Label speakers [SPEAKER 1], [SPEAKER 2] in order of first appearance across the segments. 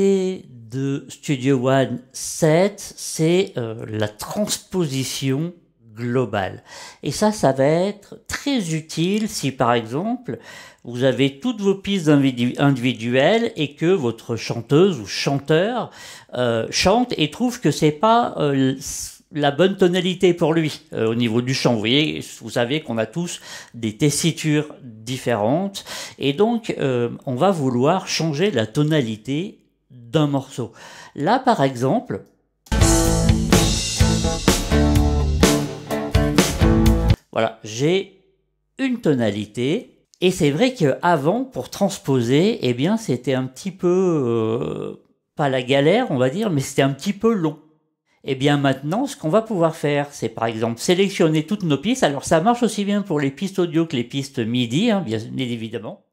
[SPEAKER 1] de Studio One 7, c'est euh, la transposition globale. Et ça, ça va être très utile si par exemple vous avez toutes vos pistes individuelles et que votre chanteuse ou chanteur euh, chante et trouve que c'est pas euh, la bonne tonalité pour lui au niveau du chant. Vous vous savez qu'on a tous des tessitures différentes et donc on va vouloir changer la tonalité d'un morceau. Là, par exemple, voilà, j'ai une tonalité. Et c'est vrai qu'avant, pour transposer, eh bien, c'était un petit peu, euh, pas la galère, on va dire, mais c'était un petit peu long. Eh bien maintenant, ce qu'on va pouvoir faire, c'est par exemple sélectionner toutes nos pistes. Alors ça marche aussi bien pour les pistes audio que les pistes MIDI, hein, bien évidemment.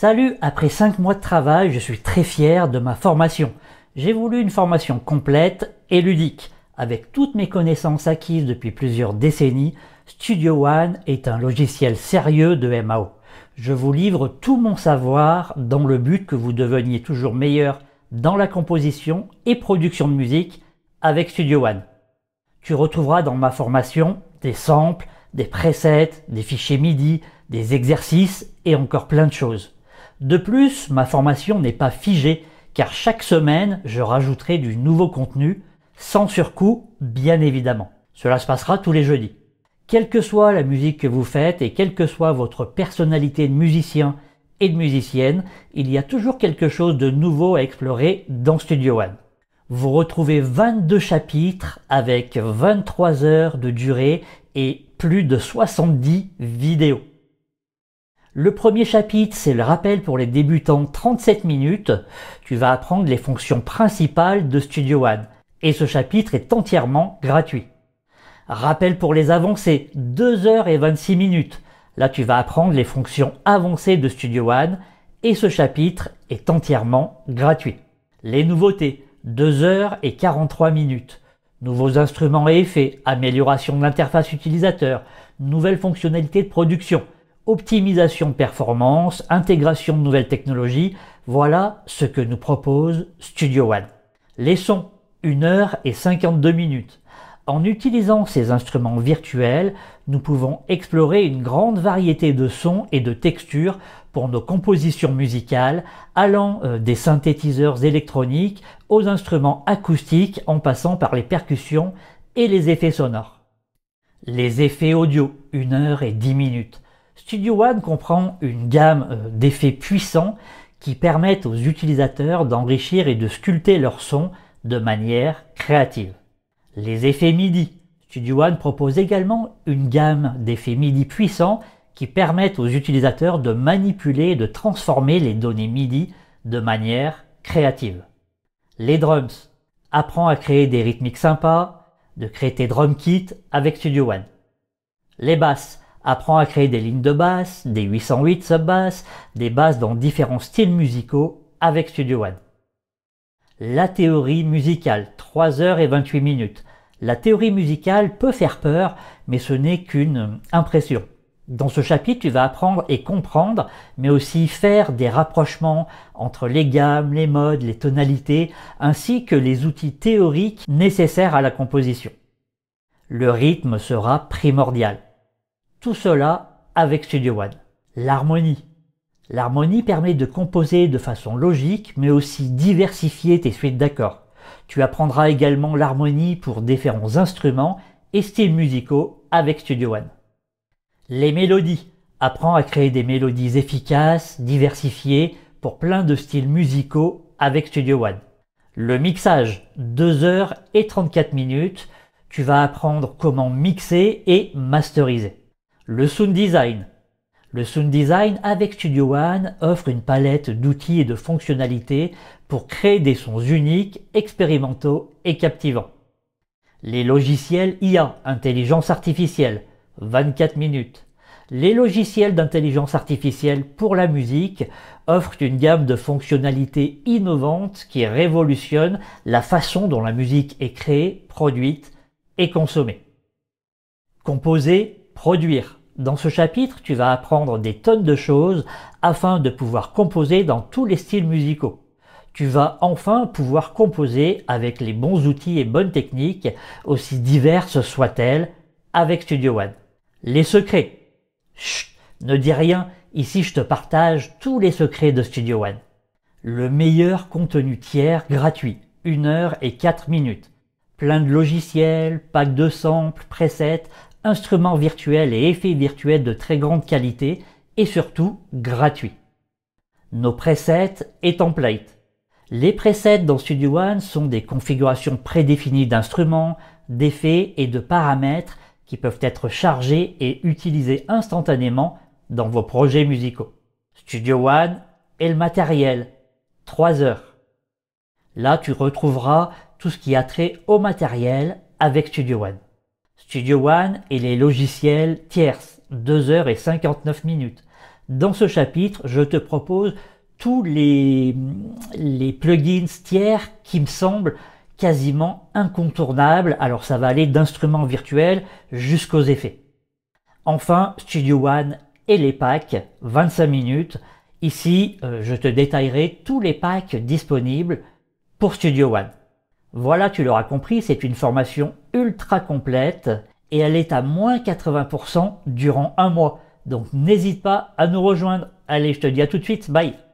[SPEAKER 1] Salut, après 5 mois de travail, je suis très fier de ma formation. J'ai voulu une formation complète et ludique. Avec toutes mes connaissances acquises depuis plusieurs décennies, Studio One est un logiciel sérieux de MAO. Je vous livre tout mon savoir dans le but que vous deveniez toujours meilleur dans la composition et production de musique avec Studio One. Tu retrouveras dans ma formation des samples, des presets, des fichiers MIDI, des exercices et encore plein de choses. De plus, ma formation n'est pas figée, car chaque semaine, je rajouterai du nouveau contenu, sans surcoût, bien évidemment. Cela se passera tous les jeudis. Quelle que soit la musique que vous faites et quelle que soit votre personnalité de musicien et de musicienne, il y a toujours quelque chose de nouveau à explorer dans Studio One. Vous retrouvez 22 chapitres avec 23 heures de durée et plus de 70 vidéos. Le premier chapitre, c'est le rappel pour les débutants, 37 minutes. Tu vas apprendre les fonctions principales de Studio One. Et ce chapitre est entièrement gratuit. Rappel pour les avancés, 2h26 minutes. Là, tu vas apprendre les fonctions avancées de Studio One et ce chapitre est entièrement gratuit. Les nouveautés, 2h43 minutes. Nouveaux instruments et effets, amélioration de l'interface utilisateur, nouvelles fonctionnalités de production – optimisation de performance, intégration de nouvelles technologies, voilà ce que nous propose Studio One. Les sons, 1 heure et 52 minutes. En utilisant ces instruments virtuels, nous pouvons explorer une grande variété de sons et de textures pour nos compositions musicales, allant euh, des synthétiseurs électroniques aux instruments acoustiques en passant par les percussions et les effets sonores. Les effets audio, 1 heure et 10 minutes. Studio One comprend une gamme euh, d'effets puissants qui permettent aux utilisateurs d'enrichir et de sculpter leur son de manière créative. Les effets MIDI. Studio One propose également une gamme d'effets MIDI puissants qui permettent aux utilisateurs de manipuler et de transformer les données MIDI de manière créative. Les drums. Apprends à créer des rythmiques sympas, de créer tes drum kits avec Studio One. Les basses Apprends à créer des lignes de basse, des 808 sub-basses, des basses dans différents styles musicaux avec Studio One. La théorie musicale, 3h28 minutes. La théorie musicale peut faire peur, mais ce n'est qu'une impression. Dans ce chapitre, tu vas apprendre et comprendre, mais aussi faire des rapprochements entre les gammes, les modes, les tonalités, ainsi que les outils théoriques nécessaires à la composition. Le rythme sera primordial. Tout cela avec Studio One. L'harmonie. L'harmonie permet de composer de façon logique, mais aussi diversifier tes suites d'accords. Tu apprendras également l'harmonie pour différents instruments et styles musicaux avec Studio One. Les mélodies. Apprends à créer des mélodies efficaces, diversifiées, pour plein de styles musicaux avec Studio One. Le mixage, 2 heures et 34 minutes. Tu vas apprendre comment mixer et masteriser. Le sound design. Le sound design avec Studio One offre une palette d'outils et de fonctionnalités pour créer des sons uniques, expérimentaux et captivants. Les logiciels IA, intelligence artificielle, 24 minutes. Les logiciels d'intelligence artificielle pour la musique offrent une gamme de fonctionnalités innovantes qui révolutionnent la façon dont la musique est créée, produite et consommée. Composer, produire dans ce chapitre, tu vas apprendre des tonnes de choses afin de pouvoir composer dans tous les styles musicaux. Tu vas enfin pouvoir composer avec les bons outils et bonnes techniques, aussi diverses soient-elles, avec Studio One. Les secrets. ne dis rien, ici je te partage tous les secrets de Studio One. Le meilleur contenu tiers gratuit, 1 heure et 4 minutes plein de logiciels, packs de samples, presets, instruments virtuels et effets virtuels de très grande qualité et surtout gratuits. Nos presets et templates. Les presets dans Studio One sont des configurations prédéfinies d'instruments, d'effets et de paramètres qui peuvent être chargés et utilisés instantanément dans vos projets musicaux. Studio One et le matériel. 3 heures. Là, tu retrouveras tout ce qui a trait au matériel avec Studio One. Studio One et les logiciels tierces, 2h59 minutes. Dans ce chapitre, je te propose tous les, plugins tiers qui me semblent quasiment incontournables. Alors ça va aller d'instruments virtuels jusqu'aux effets. Enfin, Studio One et les packs, 25 minutes. Ici, euh, je te détaillerai tous les packs disponibles pour Studio One. Voilà, tu l'auras compris, c'est une formation ultra complète et elle est à moins 80% durant un mois. Donc n'hésite pas à nous rejoindre. Allez, je te dis à tout de suite. Bye